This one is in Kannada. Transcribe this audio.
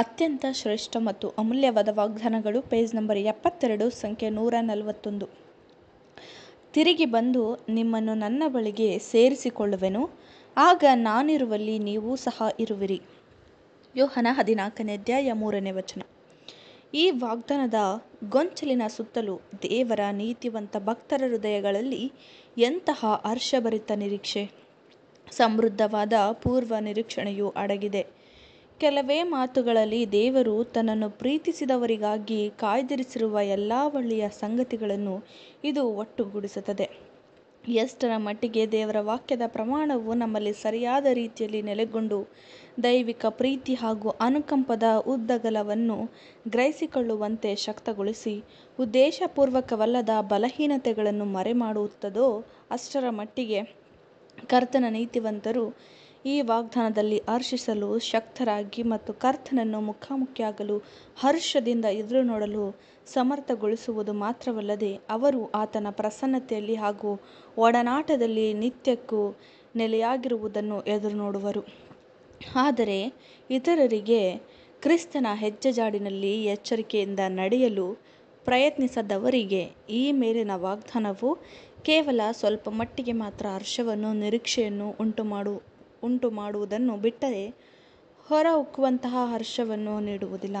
ಅತ್ಯಂತ ಶ್ರೇಷ್ಠ ಮತ್ತು ಅಮೂಲ್ಯವಾದ ವಾಗ್ದಾನಗಳು ಪೇಜ್ ನಂಬರ್ ಎಪ್ಪತ್ತೆರಡು ಸಂಖ್ಯೆ ನೂರ ನಲವತ್ತೊಂದು ತಿರುಗಿ ಬಂದು ನಿಮ್ಮನ್ನು ನನ್ನ ಬಳಿಗೆ ಸೇರಿಸಿಕೊಳ್ಳುವೆನು ಆಗ ನಾನಿರುವಲ್ಲಿ ನೀವು ಸಹ ಇರುವಿರಿ ಯೋಹನ ಹದಿನಾಲ್ಕನೇ ಅಧ್ಯಾಯ ಮೂರನೇ ವಚನ ಈ ವಾಗ್ದಾನದ ಗೊಂಚಲಿನ ಸುತ್ತಲೂ ದೇವರ ನೀತಿವಂತ ಭಕ್ತರ ಹೃದಯಗಳಲ್ಲಿ ಎಂತಹ ಹರ್ಷಭರಿತ ನಿರೀಕ್ಷೆ ಸಮೃದ್ಧವಾದ ಪೂರ್ವ ನಿರೀಕ್ಷಣೆಯು ಅಡಗಿದೆ ಕೆಲವೇ ಮಾತುಗಳಲ್ಲಿ ದೇವರು ತನ್ನನ್ನು ಪ್ರೀತಿಸಿದವರಿಗಾಗಿ ಕಾಯ್ದಿರಿಸಿರುವ ಎಲ್ಲ ಒಳ್ಳೆಯ ಸಂಗತಿಗಳನ್ನು ಇದು ಒಟ್ಟುಗೂಡಿಸುತ್ತದೆ ಎಷ್ಟರ ಮಟ್ಟಿಗೆ ದೇವರ ವಾಕ್ಯದ ಪ್ರಮಾಣವು ನಮ್ಮಲ್ಲಿ ಸರಿಯಾದ ರೀತಿಯಲ್ಲಿ ನೆಲೆಗೊಂಡು ದೈವಿಕ ಪ್ರೀತಿ ಹಾಗೂ ಅನುಕಂಪದ ಉದ್ದಗಲವನ್ನು ಗ್ರಹಿಸಿಕೊಳ್ಳುವಂತೆ ಶಕ್ತಗೊಳಿಸಿ ಉದ್ದೇಶಪೂರ್ವಕವಲ್ಲದ ಬಲಹೀನತೆಗಳನ್ನು ಮರೆಮಾಡುತ್ತದೋ ಅಷ್ಟರ ಮಟ್ಟಿಗೆ ಕರ್ತನ ನೀತಿವಂತರು ಈ ವಾಗ್ದಾನದಲ್ಲಿ ಹರ್ಷಿಸಲು ಶಕ್ತರಾಗಿ ಮತ್ತು ಕರ್ತನನ್ನು ಮುಖಾಮುಖಿಯಾಗಲು ಹರ್ಷದಿಂದ ಎದುರು ನೋಡಲು ಸಮರ್ಥಗೊಳಿಸುವುದು ಮಾತ್ರವಲ್ಲದೆ ಅವರು ಆತನ ಪ್ರಸನ್ನತೆಯಲ್ಲಿ ಹಾಗೂ ಒಡನಾಟದಲ್ಲಿ ನಿತ್ಯಕ್ಕೂ ನೆಲೆಯಾಗಿರುವುದನ್ನು ಎದುರು ನೋಡುವರು ಆದರೆ ಇತರರಿಗೆ ಕ್ರಿಸ್ತನ ಹೆಜ್ಜೆಜಾಡಿನಲ್ಲಿ ಎಚ್ಚರಿಕೆಯಿಂದ ನಡೆಯಲು ಪ್ರಯತ್ನಿಸದವರಿಗೆ ಈ ಮೇಲಿನ ವಾಗ್ದಾನವು ಕೇವಲ ಸ್ವಲ್ಪ ಮಟ್ಟಿಗೆ ಮಾತ್ರ ಹರ್ಷವನ್ನು ನಿರೀಕ್ಷೆಯನ್ನು ಉಂಟುಮಾಡು ಉಂಟು ಮಾಡುವುದನ್ನು ಬಿಟ್ಟರೆ ಹೊರ ಉಕ್ಕುವಂತಹ ಹರ್ಷವನ್ನು ನೀಡುವುದಿಲ್ಲ